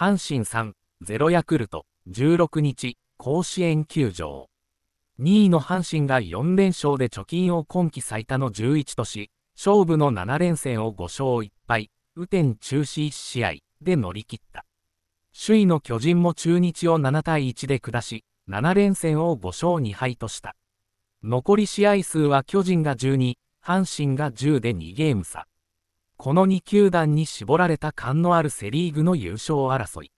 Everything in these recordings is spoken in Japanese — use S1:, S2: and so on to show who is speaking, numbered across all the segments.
S1: 阪神3、0ヤクルト、16日、甲子園球場。2位の阪神が4連勝で貯金を今季最多の11とし、勝負の7連戦を5勝1敗、雨天中止1試合で乗り切った。首位の巨人も中日を7対1で下し、7連戦を5勝2敗とした。残り試合数は巨人が12、阪神が10で2ゲーム差。この2球団に絞られた感のあるセ・リーグの優勝争い。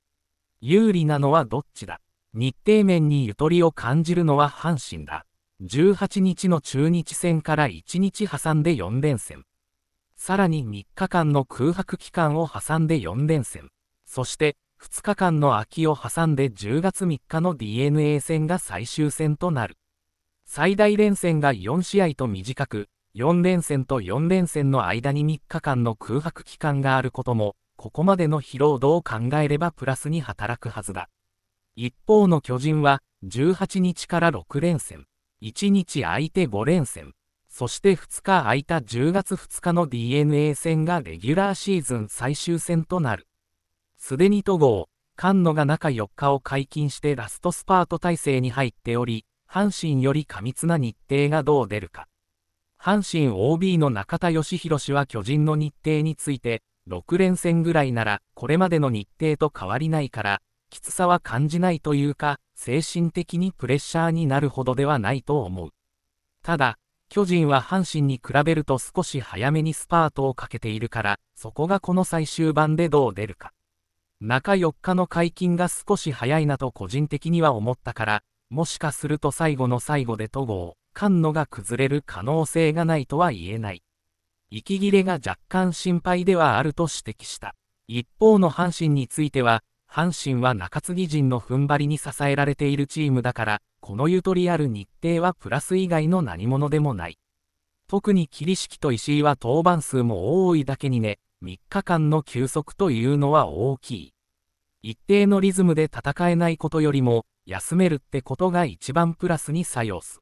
S1: 有利なのはどっちだ日程面にゆとりを感じるのは阪神だ。18日の中日戦から1日挟んで4連戦。さらに3日間の空白期間を挟んで4連戦。そして2日間の空きを挟んで10月3日の DNA 戦が最終戦となる。最大連戦が4試合と短く、4連戦と4連戦の間に3日間の空白期間があることも、ここまでの疲労度を考えればプラスに働くはずだ。一方の巨人は、18日から6連戦、1日空いて5連戦、そして2日空いた10月2日の DNA 戦がレギュラーシーズン最終戦となる。すでに戸郷、菅野が中4日を解禁してラストスパート体制に入っており、阪神より過密な日程がどう出るか。阪神 OB の中田義弘氏は巨人の日程について、6連戦ぐらいならこれまでの日程と変わりないから、きつさは感じないというか、精神的にプレッシャーになるほどではないと思う。ただ、巨人は阪神に比べると少し早めにスパートをかけているから、そこがこの最終盤でどう出るか。中4日の解禁が少し早いなと個人的には思ったから、もしかすると最後の最後で戸郷、菅野が崩れる可能性がないとは言えない。息切れが若干心配ではあると指摘した。一方の阪神については、阪神は中継ぎ陣の踏ん張りに支えられているチームだから、このゆとりある日程はプラス以外の何者でもない。特に桐敷と石井は登板数も多いだけにね、3日間の休息というのは大きい。一定のリズムで戦えないことよりも、休めるってことが一番プラスに作用す。